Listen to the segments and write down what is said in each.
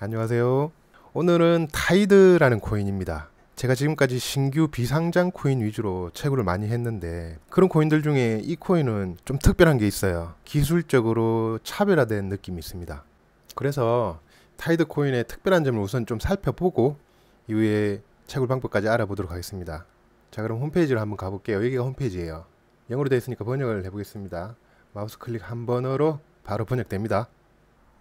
안녕하세요. 오늘은 타이드라는 코인입니다. 제가 지금까지 신규 비상장 코인 위주로 채굴을 많이 했는데 그런 코인들 중에 이 코인은 좀 특별한 게 있어요. 기술적으로 차별화된 느낌이 있습니다. 그래서 타이드 코인의 특별한 점을 우선 좀 살펴보고 이후에 채굴 방법까지 알아보도록 하겠습니다. 자 그럼 홈페이지로 한번 가볼게요. 여기가 홈페이지예요. 영어로 되어 있으니까 번역을 해보겠습니다. 마우스 클릭 한 번으로 바로 번역됩니다.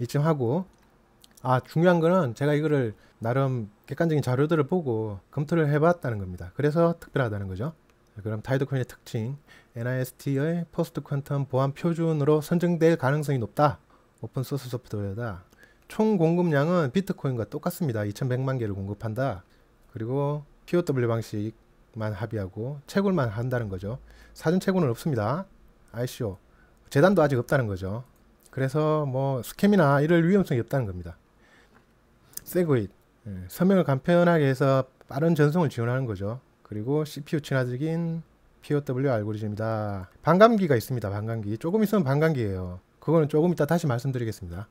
이쯤 하고 아 중요한 거는 제가 이거를 나름 객관적인 자료들을 보고 검토를 해봤다는 겁니다. 그래서 특별하다는 거죠. 그럼 타이드코인의 특징 NIST의 포스트 퀀텀 보안 표준으로 선정될 가능성이 높다. 오픈소스 소프트웨어다. 총 공급량은 비트코인과 똑같습니다. 2100만 개를 공급한다. 그리고 POW 방식만 합의하고 채굴만 한다는 거죠. 사전 채굴은 없습니다. ICO. 재단도 아직 없다는 거죠. 그래서 뭐 스캠이나 이럴 위험성이 없다는 겁니다. 세그잇 예, 서명을 간편하게 해서 빠른 전송을 지원하는 거죠. 그리고 CPU 친화적인 POW 알고리즘이다. 반감기가 있습니다. 반감기. 조금 있으면 반감기예요. 그거는 조금 이따 다시 말씀드리겠습니다.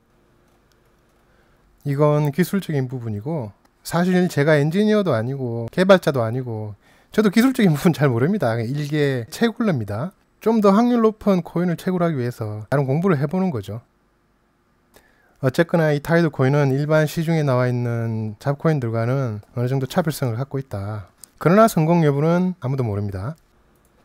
이건 기술적인 부분이고 사실 제가 엔지니어도 아니고 개발자도 아니고 저도 기술적인 부분 잘 모릅니다. 일개 채굴러입니다. 좀더 확률 높은 코인을 채굴하기 위해서 다른 공부를 해보는 거죠. 어쨌거나 이 타이드 코인은 일반 시중에 나와 있는 잡코인들과는 어느 정도 차별성을 갖고 있다. 그러나 성공 여부는 아무도 모릅니다.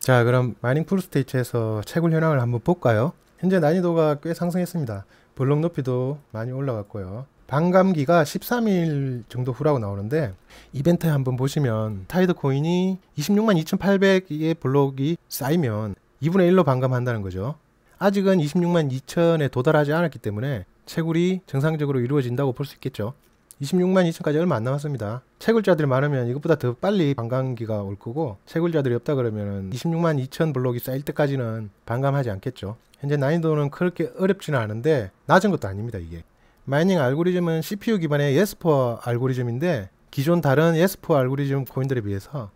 자 그럼 마이닝 풀스테이츠에서 채굴 현황을 한번 볼까요? 현재 난이도가 꽤 상승했습니다. 블록 높이도 많이 올라갔고요. 반감기가 13일 정도 후라고 나오는데 이벤트 한번 보시면 타이드 코인이 26만 2,800의 블록이 쌓이면 2분의 1로 반감한다는 거죠. 아직은 26만 2천에 도달하지 않았기 때문에 채굴이 정상적으로 이루어진다고 볼 수 있겠죠. 26만 2천까지 얼마 안 남았습니다. 채굴자들이 많으면 이것보다 더 빨리 반감기가 올 거고 채굴자들이 없다 그러면 26만 2천 블록이 쌓일 때까지는 반감하지 않겠죠. 현재 난이도는 그렇게 어렵지는 않은데 낮은 것도 아닙니다 이게. 마이닝 알고리즘은 CPU 기반의 예스퍼 알고리즘인데 기존 다른 예스퍼 알고리즘 코인들에 비해서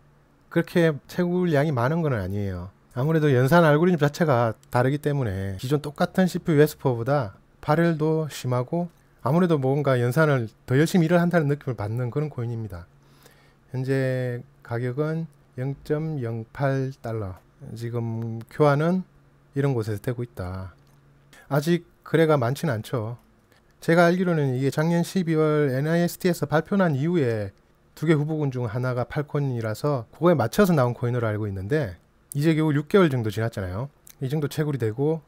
그렇게 채굴량이 많은 건 아니에요. 아무래도 연산 알고리즘 자체가 다르기 때문에 기존 똑같은 CPU 웨스퍼보다 발열도 심하고 아무래도 뭔가 연산을 더 열심히 일을 한다는 느낌을 받는 그런 코인입니다. 현재 가격은 0.08달러 지금 교환은 이런 곳에서 되고 있다. 아직 거래가 많지는 않죠. 제가 알기로는 이게 작년 12월 NIST에서 발표난 이후에 두 개 후보군 중 하나가 팔콘이라서 그거에 맞춰서 나온 코인으로 알고 있는데 이제 겨우 6개월 정도 지났잖아요. 이 정도 채굴이 되고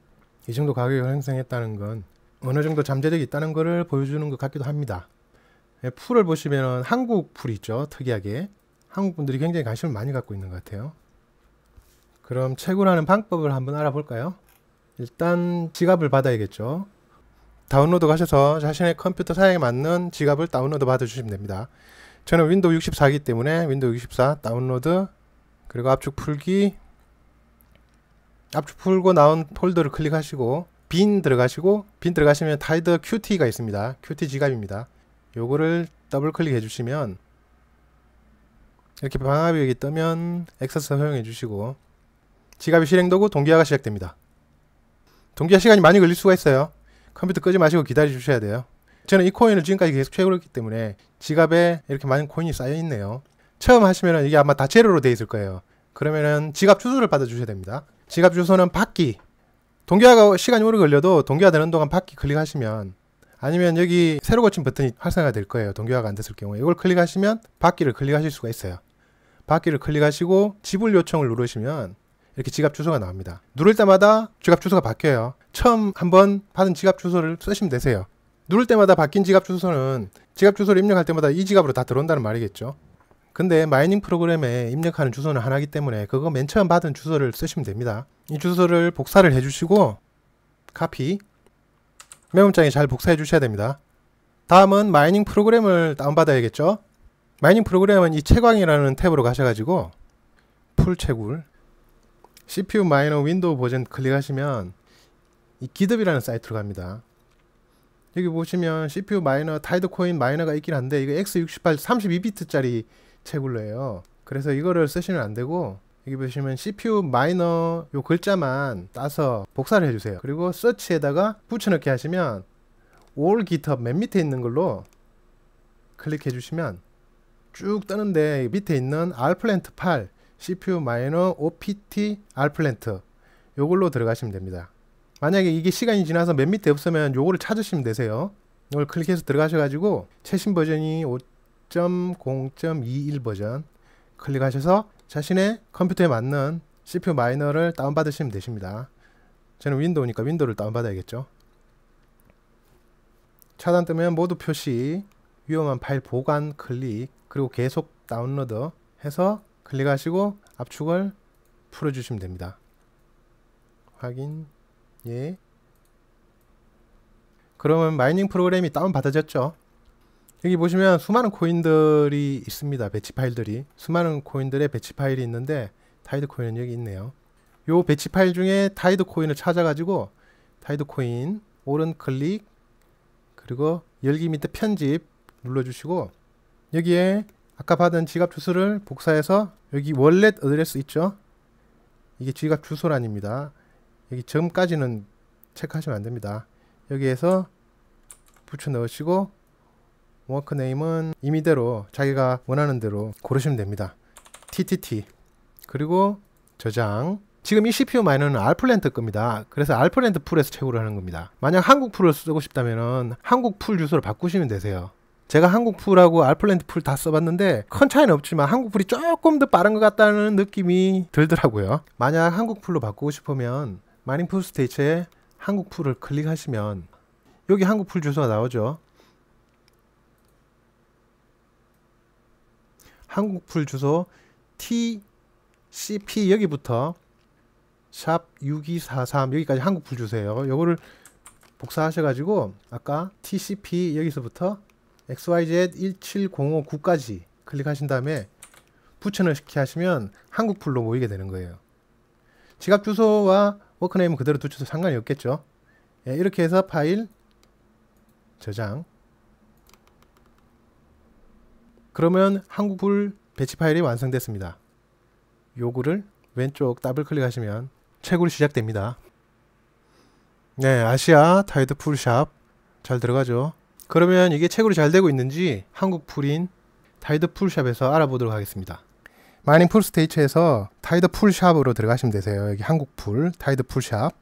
이 정도 가격을 형성했다는 건 어느 정도 잠재력이 있다는 것을 보여주는 것 같기도 합니다. 예, 풀을 보시면 한국 풀이 있죠. 특이하게 한국 분들이 굉장히 관심을 많이 갖고 있는 것 같아요. 그럼 채굴하는 방법을 한번 알아볼까요? 일단 지갑을 받아야겠죠. 다운로드 가셔서 자신의 컴퓨터 사양에 맞는 지갑을 다운로드 받아주시면 됩니다. 저는 윈도우 64이기 때문에 윈도우 64 다운로드 그리고 압축 풀기 압축 풀고 나온 폴더를 클릭하시고 빈 들어가시고 빈 들어가시면 타이더 QT가 있습니다. QT 지갑입니다. 요거를 더블 클릭해 주시면 이렇게 방화벽이 뜨면 액세스 허용해 주시고 지갑이 실행되고 동기화가 시작됩니다. 동기화 시간이 많이 걸릴 수가 있어요. 컴퓨터 끄지 마시고 기다려 주셔야 돼요. 저는 이 코인을 지금까지 계속 채우고 있기 때문에 지갑에 이렇게 많은 코인이 쌓여 있네요. 처음 하시면 이게 아마 다 제로로 되어 있을 거예요. 그러면은 지갑 주소를 받아 주셔야 됩니다. 지갑 주소는 받기. 동기화가 시간이 오래 걸려도 동기화 되는 동안 받기 클릭하시면 아니면 여기 새로 고친 버튼이 활성화 될 거예요. 동기화가 안 됐을 경우에. 이걸 클릭하시면 받기를 클릭하실 수가 있어요. 받기를 클릭하시고 지불 요청을 누르시면 이렇게 지갑 주소가 나옵니다. 누를 때마다 지갑 주소가 바뀌어요. 처음 한 번 받은 지갑 주소를 쓰시면 되세요. 누를 때마다 바뀐 지갑 주소는 지갑 주소를 입력할 때마다 이 지갑으로 다 들어온다는 말이겠죠. 근데 마이닝 프로그램에 입력하는 주소는 하나이기 때문에 그거 맨 처음 받은 주소를 쓰시면 됩니다. 이 주소를 복사를 해주시고 카피 메모장에 잘 복사해 주셔야 됩니다. 다음은 마이닝 프로그램을 다운받아야겠죠? 마이닝 프로그램은 이 채광이라는 탭으로 가셔가지고 풀 채굴 CPU 마이너 윈도우 버전 클릭하시면 이기드비라는 사이트로 갑니다. 여기 보시면 CPU 마이너 타이드 코인 마이너가 있긴 한데 이거 X68 32비트짜리 채굴러예요. 그래서 이거를 쓰시면 안 되고 여기 보시면 CPU 마이너 요 글자만 따서 복사를 해주세요. 그리고 서치에다가 붙여넣기 하시면 all GitHub 맨 밑에 있는 걸로 클릭해 주시면 쭉 뜨는데 밑에 있는 rplant 8 CPU 마이너 opt rplant 요걸로 들어가시면 됩니다. 만약에 이게 시간이 지나서 맨 밑에 없으면 요거를 찾으시면 되세요. 이걸 클릭해서 들어가셔가지고 최신 버전이 6.0.21 버전 클릭하셔서 자신의 컴퓨터에 맞는 CPU 마이너를 다운받으시면 되십니다. 저는 윈도우니까 윈도우를 다운받아야겠죠. 차단 뜨면 모두 표시, 위험한 파일 보관 클릭, 그리고 계속 다운로드 해서 클릭하시고 압축을 풀어주시면 됩니다. 확인, 예. 그러면 마이닝 프로그램이 다운받아졌죠. 여기 보시면 수많은 코인들이 있습니다. 배치 파일들이. 수많은 코인들의 배치 파일이 있는데 타이드 코인은 여기 있네요. 요 배치 파일 중에 타이드 코인을 찾아가지고 타이드 코인 오른 클릭 그리고 열기 밑에 편집 눌러주시고 여기에 아까 받은 지갑 주소를 복사해서 여기 월렛 어드레스 있죠? 이게 지갑 주소란입니다. 여기 점까지는 체크하시면 안됩니다. 여기에서 붙여 넣으시고 워크네임은 임의대로 자기가 원하는 대로 고르시면 됩니다. TTT 그리고 저장 지금 이 CPU 마이너는 알플랜트 겁니다. 그래서 알플랜트 풀에서 채굴을 하는 겁니다. 만약 한국 풀을 쓰고 싶다면 한국 풀 주소를 바꾸시면 되세요. 제가 한국 풀하고 알플랜트 풀 다 써봤는데 큰 차이는 없지만 한국 풀이 조금 더 빠른 것 같다는 느낌이 들더라고요. 만약 한국 풀로 바꾸고 싶으면 마이닝 풀 스테이츠에 한국 풀을 클릭하시면 여기 한국 풀 주소가 나오죠. 한국풀 주소 tcp 여기부터 샵 6243 여기까지 한국풀 주세요. 요거를 복사하셔가지고 아까 tcp 여기서부터 xyz 1705 9까지 클릭하신 다음에 부천을 시키하시면 한국풀로 모이게 되는 거예요. 지갑 주소와 워크네임은 그대로 두셔도 상관이 없겠죠. 예, 이렇게 해서 파일 저장 그러면 한국불 배치 파일이 완성됐습니다. 요구를 왼쪽 더블 클릭하시면 채굴 시작됩니다. 네, 아시아 타이드 풀샵 잘 들어가죠. 그러면 이게 채굴이 잘 되고 있는지 한국 풀인 타이드 풀샵에서 알아보도록 하겠습니다. 마이닝 풀 스테이츠에서 타이드 풀샵으로 들어가시면 되세요. 여기 한국 풀, 타이드 풀샵.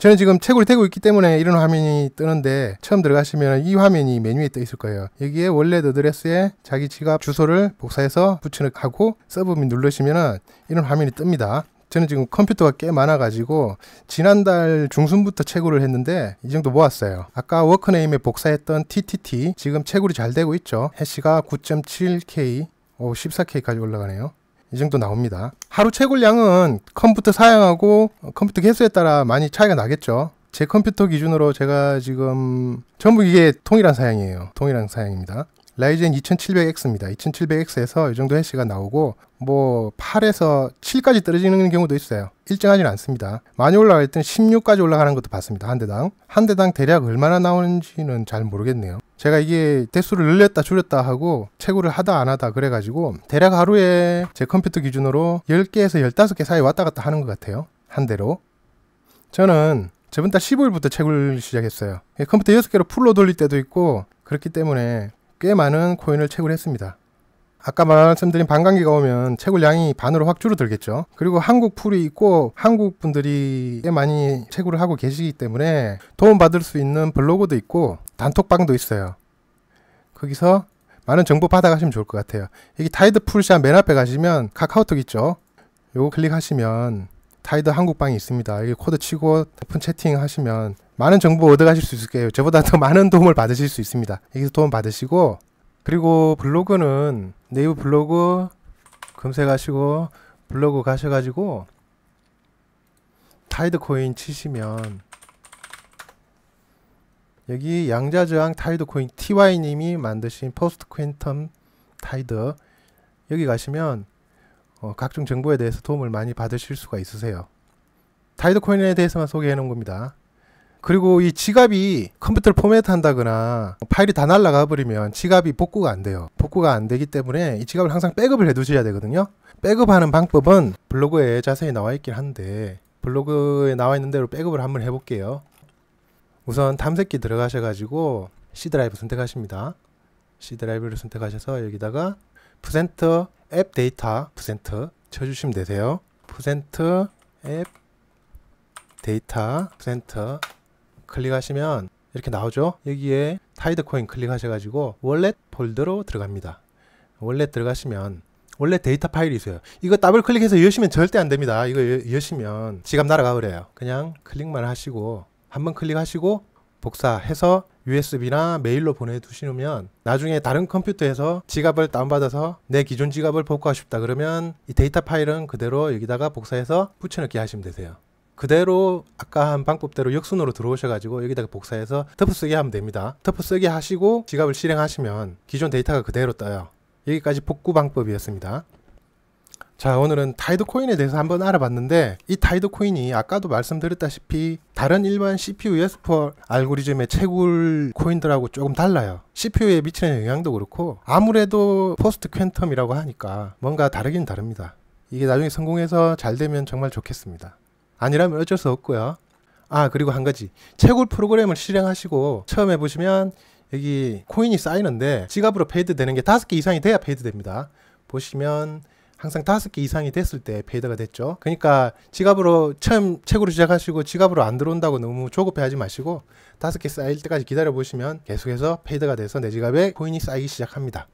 저는 지금 채굴 이 되고 있기 때문에 이런 화면이 뜨는데 처음 들어가시면 이 화면이 메뉴에 떠 있을 거예요. 여기에 원래 너드레스에 자기 지갑 주소를 복사해서 붙이는 하고 서브민 누르시면 이런 화면이 뜹니다. 저는 지금 컴퓨터가 꽤 많아가지고 지난달 중순부터 채굴을 했는데 이 정도 모았어요. 아까 워크네임에 복사했던 TTT 지금 채굴이 잘 되고 있죠. 해시가 9.7K, 오 14K까지 올라가네요. 이 정도 나옵니다. 하루 채굴량은 컴퓨터 사양하고 컴퓨터 개수에 따라 많이 차이가 나겠죠. 제 컴퓨터 기준으로 제가 지금 전부 이게 통일한 사양이에요. 통일한 사양입니다. 라이젠 2700X입니다. 2700X에서 이 정도 해시가 나오고 뭐 8에서 7까지 떨어지는 경우도 있어요. 일정하진 않습니다. 많이 올라갈 때는 16까지 올라가는 것도 봤습니다. 한 대당. 한 대당 대략 얼마나 나오는지는 잘 모르겠네요. 제가 이게 대수를 늘렸다 줄였다 하고 채굴을 하다 안 하다 그래가지고 대략 하루에 제 컴퓨터 기준으로 10개에서 15개 사이 왔다 갔다 하는 것 같아요. 한 대로. 저는 저번 달 15일부터 채굴 시작했어요. 컴퓨터 6개로 풀로 돌릴 때도 있고 그렇기 때문에 꽤 많은 코인을 채굴했습니다. 아까 말씀드린 반감기가 오면 채굴량이 반으로 확 줄어들겠죠. 그리고 한국 풀이 있고 한국 분들이 꽤 많이 채굴을 하고 계시기 때문에 도움받을 수 있는 블로그도 있고 단톡방도 있어요. 거기서 많은 정보 받아가시면 좋을 것 같아요. 여기 타이드 풀샵 맨 앞에 가시면 카카오톡 있죠. 요거 클릭하시면 타이드 한국방이 있습니다. 여기 코드 치고 오픈 채팅 하시면 많은 정보 얻어가실 수 있을 거예요. 저보다 더 많은 도움을 받으실 수 있습니다. 여기서 도움 받으시고 그리고 블로그는 네이버 블로그 검색하시고 블로그 가셔가지고 타이드 코인 치시면 여기 양자저항 타이드 코인 TY님이 만드신 포스트 퀸텀 타이드 여기 가시면 어, 각종 정보에 대해서 도움을 많이 받으실 수가 있으세요. 타이드 코인에 대해서만 소개해 놓은 겁니다. 그리고 이 지갑이 컴퓨터를 포맷 한다거나 파일이 다 날라가 버리면 지갑이 복구가 안 돼요. 복구가 안 되기 때문에 이 지갑을 항상 백업을 해 두셔야 되거든요. 백업하는 방법은 블로그에 자세히 나와 있긴 한데 블로그에 나와 있는 대로 백업을 한번 해볼게요. 우선 탐색기 들어가셔가지고 C 드라이브 선택하십니다. C 드라이브를 선택하셔서 여기다가 퍼센터앱 데이터 퍼센터 쳐주시면 되세요. 퍼센터앱 데이터 퍼센터 클릭하시면 이렇게 나오죠 여기에 타이드 코인 클릭하셔가지고 월렛 폴더로 들어갑니다 월렛 들어가시면 원래 데이터 파일이 있어요 이거 더블 클릭해서 여시면 절대 안됩니다 이거 여시면 지갑 날아가 버려요 그냥 클릭만 하시고 한번 클릭하시고 복사해서 USB나 메일로 보내두시면 나중에 다른 컴퓨터에서 지갑을 다운받아서 내 기존 지갑을 복구하고 싶다 그러면 이 데이터 파일은 그대로 여기다가 복사해서 붙여넣기 하시면 되세요 그대로 아까 한 방법대로 역순으로 들어오셔가지고 여기다가 복사해서 터프 쓰기 하면 됩니다. 터프 쓰기 하시고 지갑을 실행하시면 기존 데이터가 그대로 떠요. 여기까지 복구 방법이었습니다. 자 오늘은 타이드 코인에 대해서 한번 알아봤는데 이 타이드 코인이 아까도 말씀드렸다시피 다른 일반 CPU s 스퍼 알고리즘의 채굴 코인들하고 조금 달라요 CPU에 미치는 영향도 그렇고 아무래도 포스트 퀀텀이라고 하니까 뭔가 다르긴 다릅니다 이게 나중에 성공해서 잘 되면 정말 좋겠습니다 아니라면 어쩔 수 없고요. 아, 그리고 한 가지. 채굴 프로그램을 실행하시고 처음 해보시면 여기 코인이 쌓이는데 지갑으로 페이드 되는 게 다섯 개 이상이 돼야 페이드 됩니다. 보시면 항상 다섯 개 이상이 됐을 때 페이드가 됐죠. 그러니까 지갑으로 처음 채굴을 시작하시고 지갑으로 안 들어온다고 너무 조급해 하지 마시고 다섯 개 쌓일 때까지 기다려 보시면 계속해서 페이드가 돼서 내 지갑에 코인이 쌓이기 시작합니다.